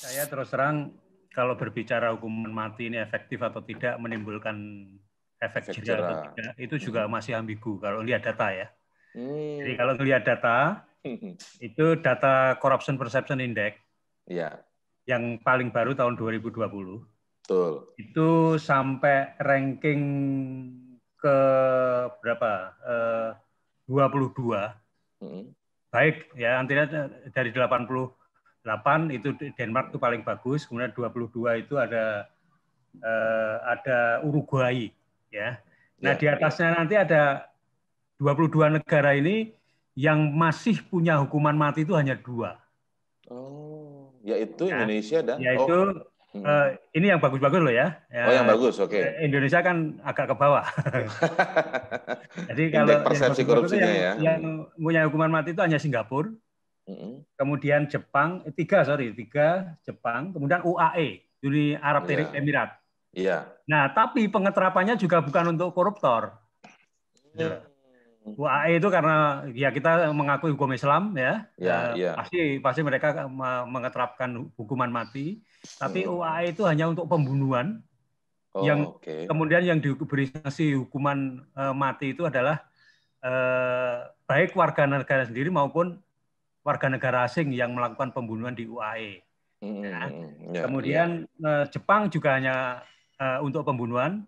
Saya terus terang kalau berbicara hukuman mati ini efektif atau tidak menimbulkan efek, efek jerah atau tidak itu hmm. juga masih ambigu kalau lihat data ya. Hmm. Jadi kalau lihat data itu data Corruption Perception Index ya. yang paling baru tahun 2020. Betul. Itu sampai ranking ke berapa? Eh, 22. Hmm. Baik ya, antinya dari 80 8 itu Denmark itu paling bagus, kemudian 22 itu ada eh, ada Uruguay ya. Nah, di ya, atasnya ya. nanti ada 22 negara ini yang masih punya hukuman mati itu hanya dua. Oh, yaitu nah, ya. Indonesia dan yaitu oh. Hmm. ini yang bagus-bagus loh ya. ya. Oh, yang bagus, oke. Okay. Indonesia kan agak ke bawah. Jadi kalau Indeks persepsi yang korupsinya yang, ya. Yang punya hukuman mati itu hanya Singapura, -hmm kemudian Jepang, eh, tiga sorry, tiga Jepang, kemudian UAE, Uni Arab yeah. Iya. Emirat. Iya. Yeah. Nah, tapi pengeterapannya juga bukan untuk koruptor. Yeah. UAE itu karena ya kita mengakui hukum Islam ya, ya, yeah. Iya. pasti pasti mereka mengeterapkan hukuman mati. Tapi hmm. UAE itu hanya untuk pembunuhan. Oh, yang okay. kemudian yang diberi sanksi hukuman uh, mati itu adalah uh, baik warga negara sendiri maupun warga negara asing yang melakukan pembunuhan di UAE. Hmm, ya. hmm, hmm, ya. Kemudian ya. Eh, Jepang juga hanya uh, untuk pembunuhan.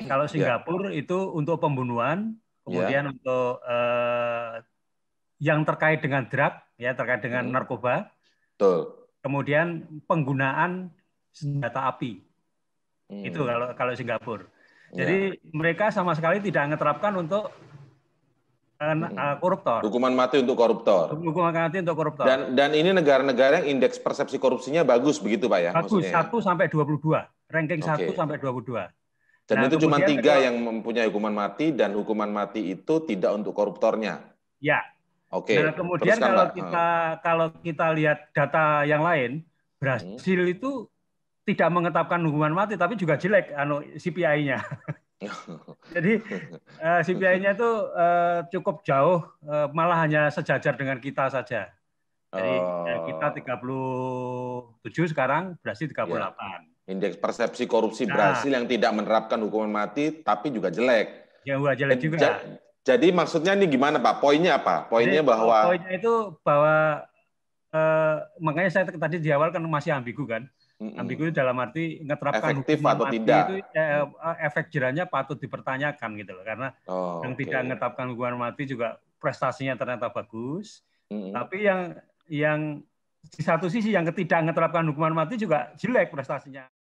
Kalau ya. Singapura ya. itu untuk pembunuhan. Kemudian ya. untuk uh, yang terkait dengan drug, ya terkait dengan hmm. narkoba. Betul. Kemudian penggunaan senjata api. Hmm. Itu kalau kalau Singapura. Ya. Jadi ya. mereka sama sekali tidak menerapkan untuk uh, koruptor. Hukuman mati untuk koruptor. Hukuman mati untuk koruptor. Dan dan ini negara-negara yang indeks persepsi korupsinya bagus begitu Pak ya? Bagus, maksudnya. 1 ya? sampai 22. Ranking okay. 1 sampai 22. Dan nah, itu cuma tiga yang mempunyai hukuman mati dan hukuman mati itu tidak untuk koruptornya. Ya. Oke. Okay. Nah, kemudian Teruskan, kalau Pak. kita kalau kita lihat data yang lain, Brasil hmm. itu tidak mengetapkan hukuman mati tapi juga jelek anu CPI-nya. Jadi uh, eh, CPI-nya itu uh, eh, cukup jauh, uh, malah hanya sejajar dengan kita saja. Jadi ya oh. ya, kita 37 sekarang, Brasil 38. Ya. Indeks persepsi korupsi nah. Brasil yang tidak menerapkan hukuman mati, tapi juga jelek. Ya, juga jelek juga. jadi maksudnya ini gimana Pak? Poinnya apa? Poinnya jadi, bahwa... Poinnya itu bahwa, eh, makanya saya tadi di awal kan masih ambigu kan. Ambigu itu itu dalam arti menerapkan efektif atau tidak itu eh, eh, efek jerahnya patut dipertanyakan gitu loh karena oh, yang okay. tidak menetapkan hukuman mati juga prestasinya ternyata bagus. Mm-hmm. Tapi yang yang di satu sisi yang ketidak menerapkan hukuman mati juga jelek prestasinya.